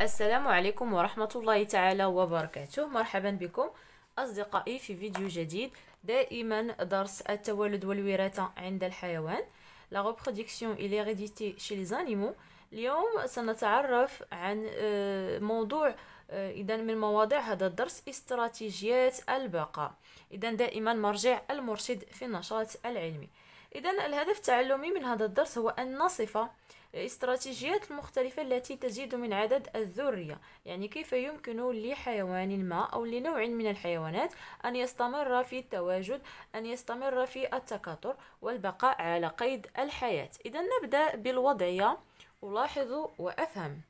السلام عليكم ورحمة الله تعالى وبركاته مرحبا بكم أصدقائي في فيديو جديد دائما درس التولد والوراثة عند الحيوان لا reproduction et l'hérédité chez les animaux اليوم سنتعرف عن آه، موضوع آه، إذا من مواضيع هذا الدرس استراتيجيات البقاء إذا دائما مرجع المرشد في النشاط العلمي إذا الهدف التعلمي من هذا الدرس هو أن نصف الاستراتيجيات المختلفة التي تزيد من عدد الذرية يعني كيف يمكن لحيوان ما أو لنوع من الحيوانات أن يستمر في التواجد أن يستمر في التكاثر والبقاء على قيد الحياة إذا نبدأ بالوضعية ألاحظ وأفهم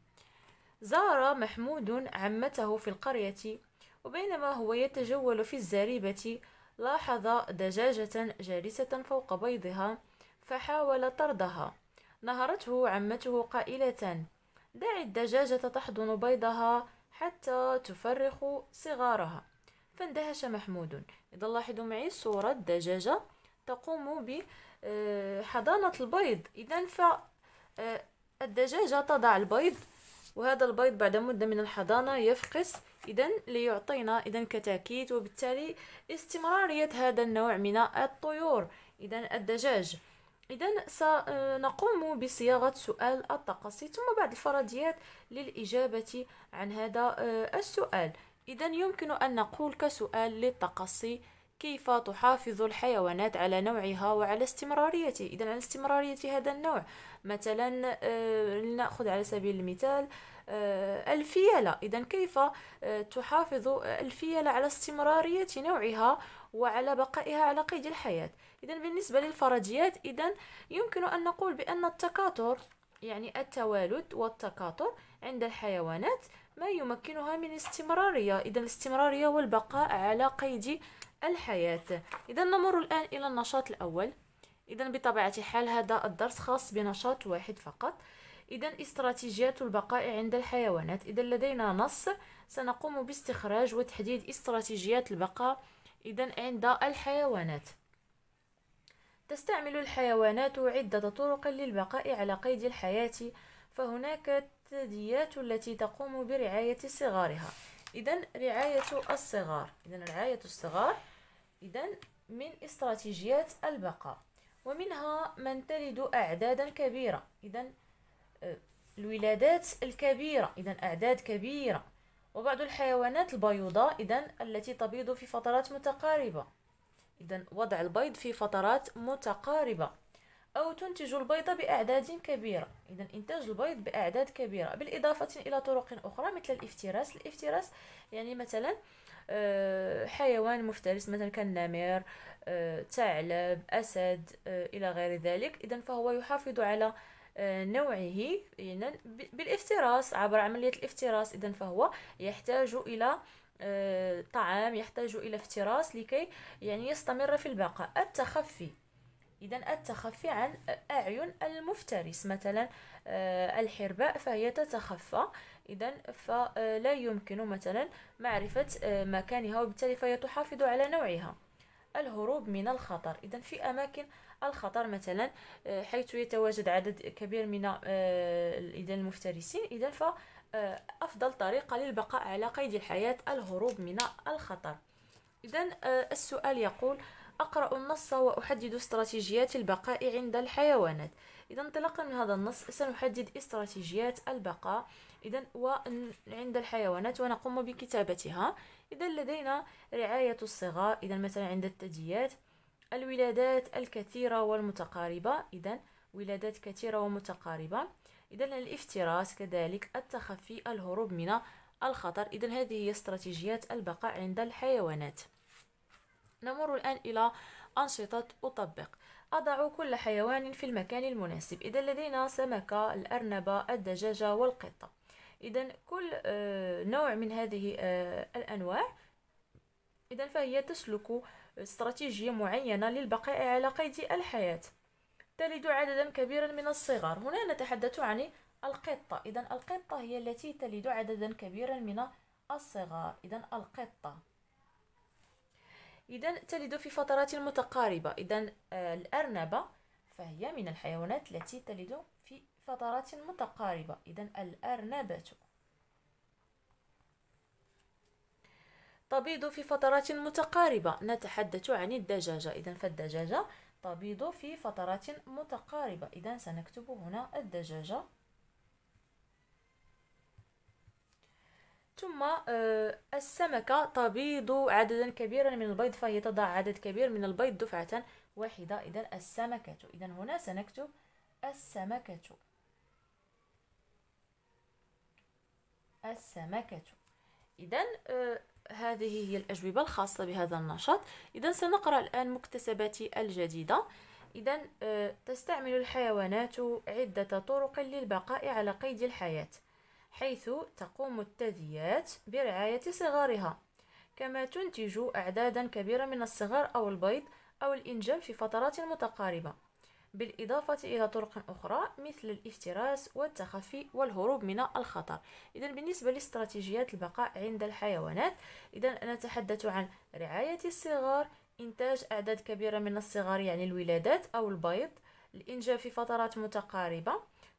زار محمود عمته في القرية وبينما هو يتجول في الزريبة لاحظ دجاجة جالسة فوق بيضها فحاول طردها نهرته عمته قائلة دع الدجاجة تحضن بيضها حتى تفرخ صغارها فاندهش محمود إذا لاحظوا معي صورة دجاجة تقوم بحضانة آه، البيض إذا فالدجاجة آه، تضع البيض وهذا البيض بعد مدة من الحضانة يفقس إذا ليعطينا إذا كتاكيت وبالتالي استمرارية هذا النوع من الطيور إذا الدجاج إذا سنقوم بصياغة سؤال التقصي ثم بعض الفرضيات للإجابة عن هذا آه، السؤال إذا يمكن أن نقول كسؤال للتقصي كيف تحافظ الحيوانات على نوعها وعلى استمراريته إذا على استمرارية هذا النوع مثلا آه، لنأخذ على سبيل المثال آه، الفيلة إذا كيف تحافظ الفيلة على استمرارية نوعها وعلى بقائها على قيد الحياة اذا بالنسبه للفرجيات اذا يمكن ان نقول بان التكاثر يعني التوالد والتكاثر عند الحيوانات ما يمكنها من استمرارية إذا الاستمرارية والبقاء على قيد الحياة إذا نمر الآن إلى النشاط الأول إذا بطبيعة الحال هذا الدرس خاص بنشاط واحد فقط إذا استراتيجيات البقاء عند الحيوانات إذا لدينا نص سنقوم باستخراج وتحديد استراتيجيات البقاء إذا عند الحيوانات تستعمل الحيوانات عدة طرق للبقاء على قيد الحياة فهناك الثدييات التي تقوم برعاية صغارها إذا رعاية الصغار إذا رعاية الصغار إذا من استراتيجيات البقاء ومنها من تلد أعدادا كبيرة إذا آه، الولادات الكبيرة إذا أعداد كبيرة وبعض الحيوانات البيضاء إذا التي تبيض في فترات متقاربة إذا وضع البيض في فترات متقاربة أو تنتج البيض بأعداد كبيرة إذا إنتاج البيض بأعداد كبيرة بالإضافة إلى طرق أخرى مثل الافتراس الافتراس يعني مثلا آه، حيوان مفترس مثلا كالنمر آه، ثعلب أسد آه، إلى غير ذلك إذا فهو يحافظ على نوعه بالافتراس عبر عملية الافتراس إذا فهو يحتاج إلى آه، طعام يحتاج إلى افتراس لكي يعني يستمر في البقاء التخفي إذا التخفي عن أعين المفترس مثلا آه، الحرباء فهي تتخفى إذا فلا يمكن مثلا معرفة آه، مكانها وبالتالي فهي تحافظ على نوعها الهروب من الخطر إذا في أماكن الخطر مثلا حيث يتواجد عدد كبير من إذا المفترسين إذا آه، أفضل طريقة للبقاء على قيد الحياة الهروب من الخطر إذا آه، السؤال يقول أقرأ النص وأحدد استراتيجيات البقاء عند الحيوانات إذا انطلاقا من هذا النص سنحدد استراتيجيات البقاء إذا عند الحيوانات ونقوم بكتابتها إذا لدينا رعاية الصغار إذا مثلا عند الثدييات الولادات الكثيرة والمتقاربة إذا ولادات كثيرة ومتقاربة إذا الافتراس كذلك التخفي الهروب من الخطر إذا هذه هي استراتيجيات البقاء عند الحيوانات نمر الآن إلى أنشطة أطبق أضع كل حيوان في المكان المناسب إذا لدينا سمكة الأرنبة الدجاجة والقطة إذا كل آه، نوع من هذه آه، الأنواع إذا فهي تسلك استراتيجية معينة للبقاء على قيد الحياة تلد عددا كبيرا من الصغار هنا نتحدث عن القطة إذا القطة هي التي تلد عددا كبيرا من الصغار إذا القطة إذا تلد في فترات متقاربة إذا آه، الأرنبة فهي من الحيوانات التي تلد في فترات متقاربة إذا الأرنبة تبيض في فترات متقاربة نتحدث عن الدجاجة إذا فالدجاجة تبيض في فترات متقاربة إذا سنكتب هنا الدجاجة ثم آه، السمكة تبيض عددا كبيرا من البيض فهي تضع عدد كبير من البيض دفعة واحدة إذا السمكة إذا هنا سنكتب السمكة السمكة إذا آه، هذه هي الأجوبة الخاصة بهذا النشاط إذا سنقرأ الآن مكتسباتي الجديدة إذا آه، تستعمل الحيوانات عدة طرق للبقاء على قيد الحياة حيث تقوم الثدييات برعاية صغارها كما تنتج أعدادا كبيرة من الصغار أو البيض أو الإنجاب في فترات متقاربة بالإضافة إلى طرق أخرى مثل الافتراس والتخفي والهروب من الخطر إذا بالنسبة لاستراتيجيات البقاء عند الحيوانات إذا نتحدث عن رعاية الصغار إنتاج أعداد كبيرة من الصغار يعني الولادات أو البيض الإنجاب في فترات متقاربة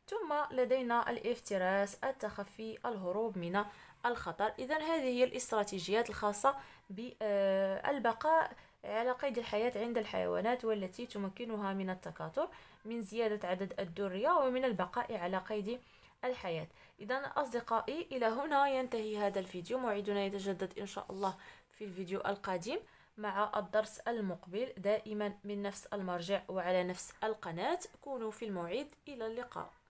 ثم لدينا الافتراس التخفي الهروب من الخطر إذا هذه هي الاستراتيجيات الخاصة بالبقاء على قيد الحياة عند الحيوانات والتي تمكنها من التكاثر من زيادة عدد الذرية ومن البقاء على قيد الحياة إذا أصدقائي إلى هنا ينتهي هذا الفيديو موعدنا يتجدد إن شاء الله في الفيديو القادم مع الدرس المقبل دائما من نفس المرجع وعلى نفس القناة كونوا في الموعد إلى اللقاء